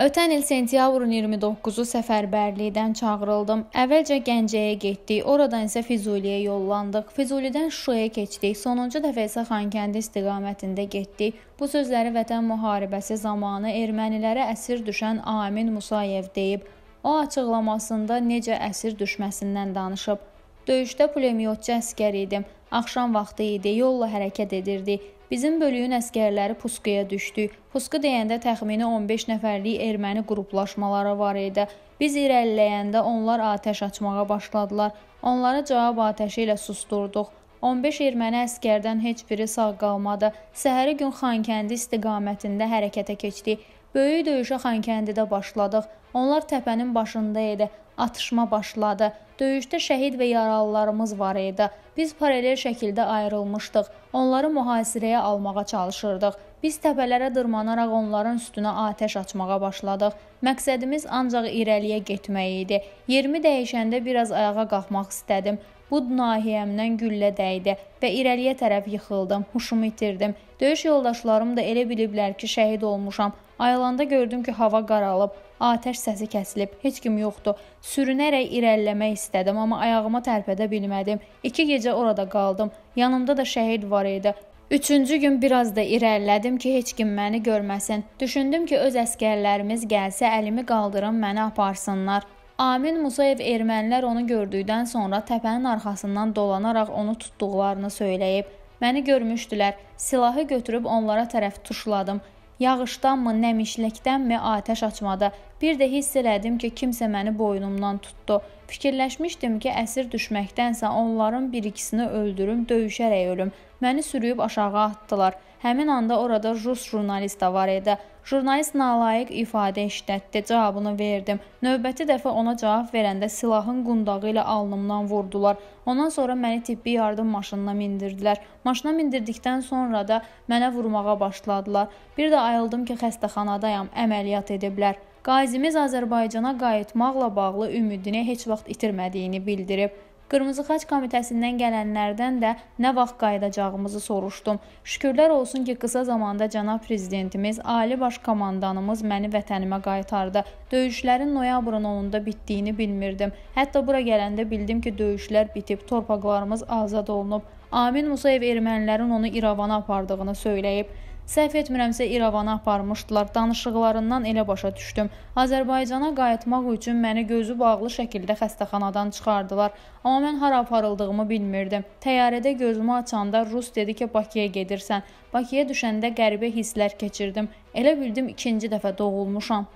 Ötən il sentyabrın 29-u səfərbərlikdən çağırıldım. Əvvəlcə Gəncəyə getdik, oradan isə Füzuliyə yollandıq. Füzulidən Şuşaya keçdik. Sonuncu dəfə isə Xankəndi istiqamətində getdik. Bu sözləri Vətən müharibəsi zamanı ermənilərə əsir düşən Amin Musayev deyib. O açıqlamasında necə əsir düşməsindən danışıb. Döyüşdə pulemyotçu əskər idim. Axşam vaxtı idi, yolla hərəkət edirdi. Bizim bölüyün əskərləri pusquya düşdü. Pusqu deyəndə təxmini 15 nəfərlik erməni qruplaşmaları var idi. Biz irəliləyəndə onlar atəş açmağa başladılar. Onlara cavab atəşi ilə susturduq. 15 erməni əskərdən heç biri sağ qalmadı. Səhəri gün Xankəndi istiqamətində hərəkətə keçdi. Böyük döyüşə Xankəndidə başladıq. Onlar təpənin başında idi atışma başladı. Döyüşdə şəhid və yaralılarımız var idi. Biz paralel şəkildə ayrılmışdıq. Onları mühasirəyə almağa çalışırdıq. Biz təpələrə dırmanaraq onların üstünə atəş açmağa başladıq. Məqsədimiz ancaq irəliyə getmək idi. Yerimi dəyişəndə biraz ayağa qalxmaq istədim. Bu nahiyəmdən güllə dəydi və irəliyə tərəf yıxıldım, huşumu itirdim. Döyüş yoldaşlarım da elə biliblər ki, şəhid olmuşam. Ayılanda gördüm ki, hava qaralıb, atəş səsi kəsilib, heç kim yoxdur. Sürünərək irəliləmək istədim, amma ayağıma tərpədə bilmədim. 2 gecə orada qaldım. Yanımda da şəhid var idi. Üçüncü gün biraz da irəlilədim ki, heç kim məni görməsin. Düşündüm ki, öz əskərlərimiz gəlsə əlimi qaldırım, məni aparsınlar. Amin Musayev ermənilər onu gördükdən sonra təpənin arxasından dolanaraq onu tutduqlarını söyləyib. Məni görmüşdülər. Silahı götürüb onlara tərəf tuşladım. Yağışdanmı, nəmişlikdənmi atəş açmadı. Bir də hiss elədim ki, kimsə məni boynumdan tutdu. Fikirləşmişdim ki, əsir düşməkdənsə onların bir-ikisini öldürüm, döyüşərək ölüm. Məni sürüyüb aşağı atdılar. Həmin anda orada rus jurnalist da var idi. Jurnalist nalayiq ifadə işlətdi, cavabını verdim. Növbəti dəfə ona cavab verəndə silahın qundağı ilə alnımdan vurdular. Ondan sonra məni tibbi yardım maşınına mindirdilər. Maşına mindirdikdən sonra da mənə vurmağa başladılar. Bir də ayıldım ki, xəstəxanadayam, əməliyyat ediblər. Qazimiz Azərbaycana qayıtmaqla bağlı ümidini heç vaxt itirmədiyini bildirib. Qırmızı Xaç Komitəsindən gələnlərdən də nə vaxt qayıdacağımızı soruşdum. Şükürlər olsun ki, qısa zamanda cənab prezidentimiz, ali baş komandanımız məni vətənimə qaytardı. Döyüşlərin noyabrın 10-da bitdiyini bilmirdim. Hətta bura gələndə bildim ki, döyüşlər bitib, torpaqlarımız azad olunub. Amin Musayev ermənilərin onu İrəvana apardığını söyləyib. Səhv etmirəmsə İrəvana aparmışdılar. Danışıqlarından elə başa düşdüm. Azərbaycana qayıtmaq üçün məni gözü bağlı şəkildə xəstəxanadan çıxardılar. Amma Tamamilə hara aparıldığımı bilmirdim. Təyyarədə gözümü açanda Rus dedi ki, Bakıya gedirsən. Bakıya düşəndə qəribə hisslər keçirdim. Elə bildim ikinci dəfə doğulmuşam.